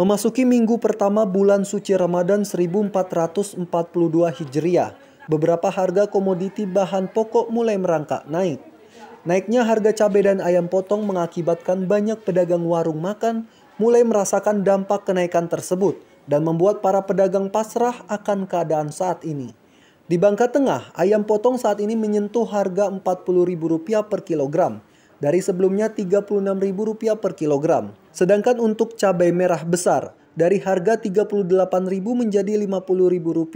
Memasuki minggu pertama bulan suci Ramadan 1442 Hijriah, beberapa harga komoditi bahan pokok mulai merangkak naik. Naiknya harga cabai dan ayam potong mengakibatkan banyak pedagang warung makan mulai merasakan dampak kenaikan tersebut dan membuat para pedagang pasrah akan keadaan saat ini. Di Bangka Tengah, ayam potong saat ini menyentuh harga Rp40.000 per kilogram dari sebelumnya Rp36.000 per kilogram. Sedangkan untuk cabai merah besar dari harga Rp38.000 menjadi Rp50.000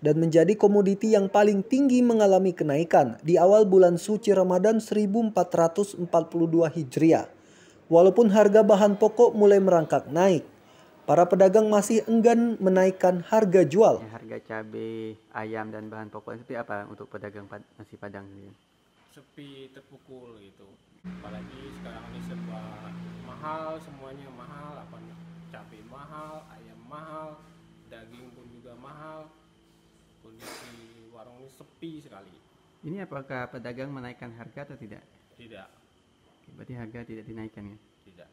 dan menjadi komoditi yang paling tinggi mengalami kenaikan di awal bulan suci Ramadan 1442 Hijriah. Walaupun harga bahan pokok mulai merangkak naik, para pedagang masih enggan menaikkan harga jual. Harga cabai, ayam, dan bahan pokok seperti apa untuk pedagang nasi padang? sepi terpukul gitu apalagi sekarang ini serba mahal semuanya mahal apa cabai mahal ayam mahal daging pun juga mahal kondisi warung ini sepi sekali ini apakah pedagang menaikkan harga atau tidak tidak berarti harga tidak dinaikkan ya tidak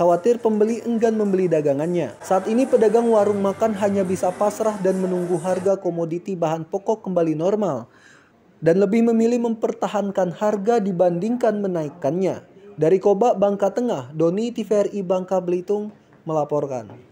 Khawatir pembeli enggan membeli dagangannya. Saat ini pedagang warung makan hanya bisa pasrah dan menunggu harga komoditi bahan pokok kembali normal dan lebih memilih mempertahankan harga dibandingkan menaikkannya. Dari Koba, Bangka Tengah, Doni Tvri Bangka Belitung melaporkan.